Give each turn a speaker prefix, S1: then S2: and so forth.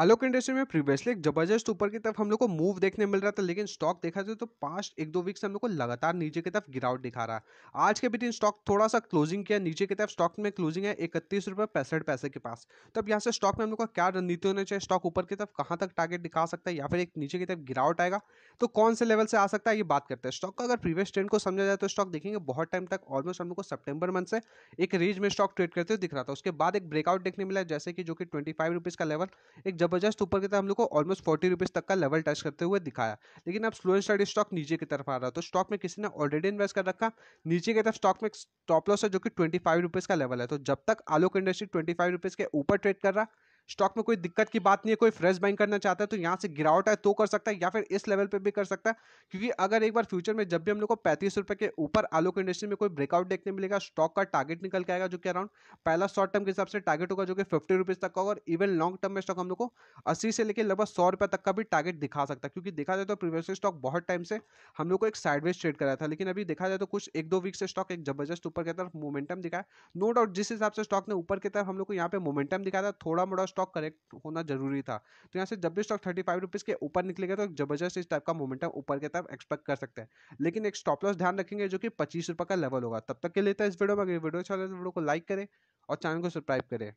S1: आलोक industry में previously एक जबरदस्त ऊपर की तरफ हम लोग को मूव देखने मिल रहा था लेकिन स्टॉक देखा जाए तो पास्ट एक दो वीक से हम लोग को लगातार नीचे की तरफ गिरावट दिखा रहा है आज के बिटवीन स्टॉक थोड़ा सा क्लोजिंग किया नीचे की तरफ स्टॉक में क्लोजिंग है इकतीस रुपये पैंसठ पैसे के पास तो अब यहाँ से स्टॉक में हम लोग का क्या रणनीति होना चाहिए स्टॉक ऊपर की तरफ कहाँ तक टारगेट दिखा सकता है या फिर एक नीचे की तरफ गिरावट आएगा तो कौन से लेवल से आ सकता है ये बात करते हैं स्टॉक का अगर प्रीवियस ट्रेंड को समझा जाए तो स्टॉक देखेंगे बहुत टाइम तक ऑलमोस्ट हम लोग को सेप्टेबर मंथ से एक रेंज में स्टॉक ट्रेड करते हुए दिख रहा था उसके बाद एक ब्रेकआउट देखने मिला जैसे कि जो कि ट्वेंटी फाइव का लेवल एक जबरदस्त ऊपर की तरफ हम लोग को ऑलमोस्ट फोर्टी रुपीज़ तक का लेवल टच करते हुए दिखाया लेकिन अब स्लो एंड स्टडी स्टॉक नीचे की तरफ आ रहा तो स्टॉक में किसी ने ऑलरेडी इन्वेस्ट कर रखा नीचे की तरफ स्टॉक में स्टॉप लॉस है जो कि ट्वेंटी फाइव रुपीज़ का लेवल है तो जब तक Alok industry twenty five rupees के ऊपर ट्रेड कर रहा स्टॉक में कोई दिक्कत की बात नहीं है कोई फ्रेश बाइंग करना चाहता है तो यहाँ से गिरावट है तो कर सकता है या फिर इस लेवल पर भी कर सकता है क्योंकि अगर एक बार फ्यूचर में जब भी हम लोग को पैंतीस रुपए के ऊपर आलोक इंडस्ट्री में कोई ब्रेकआउट देखने मिलेगा स्टॉक का टारगेट निकल के आएगा जो कि अराउंड पहला शॉर्ट टर्म के हिसाब से टारगेट होगा जो कि फिफ्टी रुपीज़ तक का और इवन लॉन्ग टर्म में स्टॉक हम लोग को अस्सी से लेकर लगभग सौ रुपये तक का भी टारगेट दिखा सकता है क्योंकि देखा जाए तो प्रीवियस स्टॉक बहुत टाइम से हम लोग को एक साइडवेज ट्रेड कराया था लेकिन अभी देखा जाए तो कुछ एक दो वीक से स्टॉक एक जबरदस्त ऊपर की तरफ मोमेंटम दिखाया नो डाउट जिस हिसाब से स्टॉक ने ऊपर की तरफ हम लोग को यहाँ पे मोमेंटम दिखाया था थोड़ा मोड़ा स्टॉक करेक्ट होना जरूरी था तो यहाँ से जब भी स्टॉक थर्टी फाइव रुपीज़ के ऊपर निकलेगा तो जबरदस्त इस टाइप का मोमेंटम ऊपर के तरफ एक्सपेक्ट कर सकते हैं लेकिन एक स्टॉप लॉस ध्यान रखेंगे जो कि पच्चीस रुपये का लेवल होगा तब तक के लिए था तो इस वीडियो में अगर वीडियो अच्छा लगे तो वीडियो को लाइक करें और चैनल को सब्सक्राइब करें